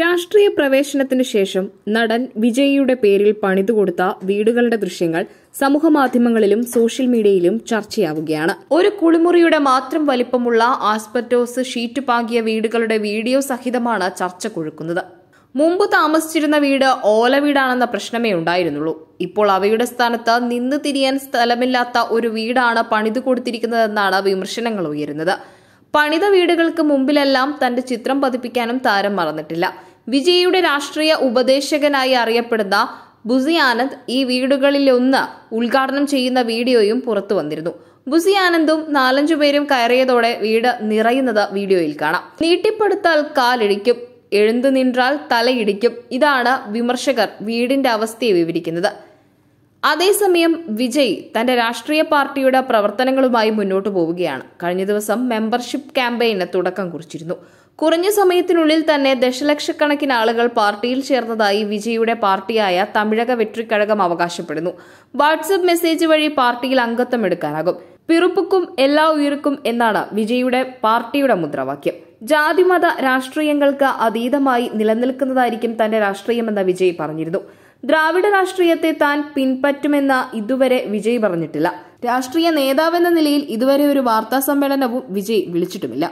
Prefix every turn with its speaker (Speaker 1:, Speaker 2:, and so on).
Speaker 1: രാഷ്ട്രീയ പ്രവേശനത്തിനു ശേഷം നടൻ വിജയിയുടെ പേരിൽ പണിതുകൊടുത്ത വീടുകളുടെ ദൃശ്യങ്ങൾ സമൂഹമാധ്യമങ്ങളിലും സോഷ്യൽ മീഡിയയിലും ചർച്ചയാവുകയാണ് ഒരു കുളിമുറിയുടെ മാത്രം വലിപ്പമുള്ള ആസ്പെറ്റോസ് ഷീറ്റ് പാകിയ വീടുകളുടെ വീഡിയോ സഹിതമാണ് ചർച്ച കൊഴുക്കുന്നത് മുമ്പ് താമസിച്ചിരുന്ന വീട് ഓല വീടാണെന്ന പ്രശ്നമേ ഉണ്ടായിരുന്നുള്ളൂ ഇപ്പോൾ അവയുടെ സ്ഥാനത്ത് നിന്ന് തിരിയാൻ സ്ഥലമില്ലാത്ത ഒരു വീടാണ് പണിതു കൊടുത്തിരിക്കുന്നതെന്നാണ് വിമർശനങ്ങൾ ഉയരുന്നത് പണിത വീടുകൾക്ക് മുമ്പിലെല്ലാം തന്റെ ചിത്രം പതിപ്പിക്കാനും താരം മറന്നിട്ടില്ല വിജയിയുടെ രാഷ്ട്രീയ ഉപദേശകനായി അറിയപ്പെടുന്ന ബുസി ആനന്ദ് ഈ വീടുകളിലൊന്ന് ഉദ്ഘാടനം ചെയ്യുന്ന വീഡിയോയും പുറത്തു വന്നിരുന്നു ബുസി ആനന്ദും നാലഞ്ചു പേരും കയറിയതോടെ വീട് നിറയുന്നത് വീഡിയോയിൽ കാണാം നീട്ടിപ്പടുത്താൽ കാലിടിക്കും എഴുന്നു നിന്റാൽ തലയിടിക്കും ഇതാണ് വിമർശകർ വീടിന്റെ അവസ്ഥയെ വിവരിക്കുന്നത് അതേസമയം വിജയ് തന്റെ രാഷ്ട്രീയ പാർട്ടിയുടെ പ്രവർത്തനങ്ങളുമായി മുന്നോട്ടു പോവുകയാണ് കഴിഞ്ഞ ദിവസം മെമ്പർഷിപ്പ് ക്യാമ്പയിന് തുടക്കം കുറിച്ചിരുന്നു കുറഞ്ഞ സമയത്തിനുള്ളിൽ തന്നെ ദശലക്ഷക്കണക്കിന് ആളുകൾ പാർട്ടിയിൽ ചേർന്നതായി വിജയുടെ പാർട്ടിയായ തമിഴക വെട്രിക്കഴകം അവകാശപ്പെടുന്നു വാട്സപ്പ് മെസ്സേജ് വഴി പാർട്ടിയിൽ അംഗത്വം എടുക്കാനാകും പിറുപ്പുക്കും എല്ലാ ഉയർക്കും എന്നാണ് വിജയുടെ പാർട്ടിയുടെ മുദ്രാവാക്യം ജാതിമത രാഷ്ട്രീയങ്ങൾക്ക് അതീതമായി നിലനിൽക്കുന്നതായിരിക്കും തന്റെ രാഷ്ട്രീയമെന്ന് വിജയ് പറഞ്ഞിരുന്നു ദ്രാവിഡ രാഷ്ട്രീയത്തെ താൻ പിൻപറ്റുമെന്ന ഇതുവരെ വിജയ് പറഞ്ഞിട്ടില്ല രാഷ്ട്രീയ നേതാവെന്ന നിലയിൽ ഇതുവരെ ഒരു വാർത്താ സമ്മേളനവും വിജയ് വിളിച്ചിട്ടുമില്ല